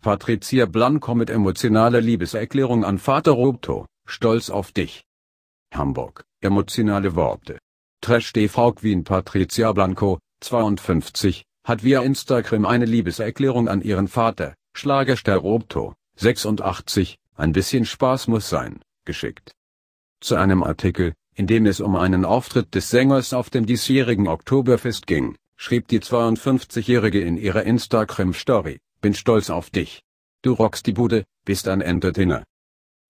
Patricia Blanco mit emotionaler Liebeserklärung an Vater Robto, stolz auf dich. Hamburg, emotionale Worte. Trash TV Queen Patricia Blanco, 52, hat via Instagram eine Liebeserklärung an ihren Vater, Schlagerster Robto, 86, ein bisschen Spaß muss sein, geschickt. Zu einem Artikel, in dem es um einen Auftritt des Sängers auf dem diesjährigen Oktoberfest ging, schrieb die 52-Jährige in ihrer Instagram-Story, bin stolz auf dich. Du rockst die Bude, bist ein Entertainer.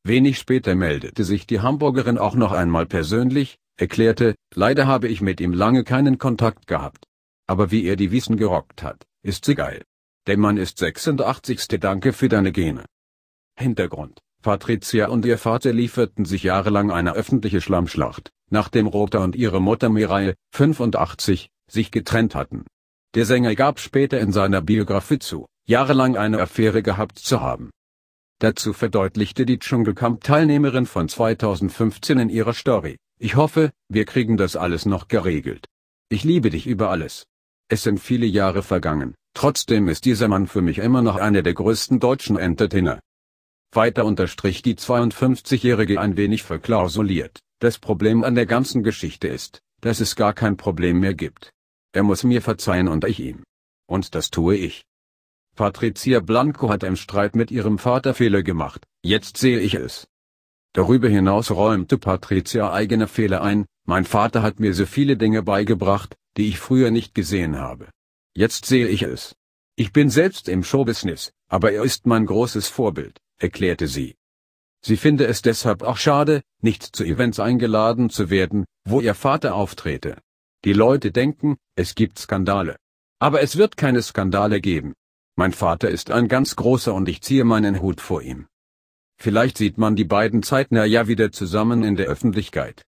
Wenig später meldete sich die Hamburgerin auch noch einmal persönlich, erklärte, leider habe ich mit ihm lange keinen Kontakt gehabt. Aber wie er die Wiesen gerockt hat, ist sie geil. Der Mann ist 86. Danke für deine Gene. Hintergrund. Patricia und ihr Vater lieferten sich jahrelang eine öffentliche Schlammschlacht, nachdem Rota und ihre Mutter Mireille, 85, sich getrennt hatten. Der Sänger gab später in seiner Biografie zu, jahrelang eine Affäre gehabt zu haben. Dazu verdeutlichte die Dschungelcamp-Teilnehmerin von 2015 in ihrer Story, ich hoffe, wir kriegen das alles noch geregelt. Ich liebe dich über alles. Es sind viele Jahre vergangen, trotzdem ist dieser Mann für mich immer noch einer der größten deutschen Entertainer. Weiter unterstrich die 52-Jährige ein wenig verklausuliert, das Problem an der ganzen Geschichte ist, dass es gar kein Problem mehr gibt. Er muss mir verzeihen und ich ihm. Und das tue ich. Patricia Blanco hat im Streit mit ihrem Vater Fehler gemacht, jetzt sehe ich es. Darüber hinaus räumte Patricia eigene Fehler ein, mein Vater hat mir so viele Dinge beigebracht, die ich früher nicht gesehen habe. Jetzt sehe ich es. Ich bin selbst im Showbusiness, aber er ist mein großes Vorbild, erklärte sie. Sie finde es deshalb auch schade, nicht zu Events eingeladen zu werden, wo ihr Vater auftrete. Die Leute denken, es gibt Skandale. Aber es wird keine Skandale geben. Mein Vater ist ein ganz großer und ich ziehe meinen Hut vor ihm. Vielleicht sieht man die beiden zeitnah ja wieder zusammen in der Öffentlichkeit.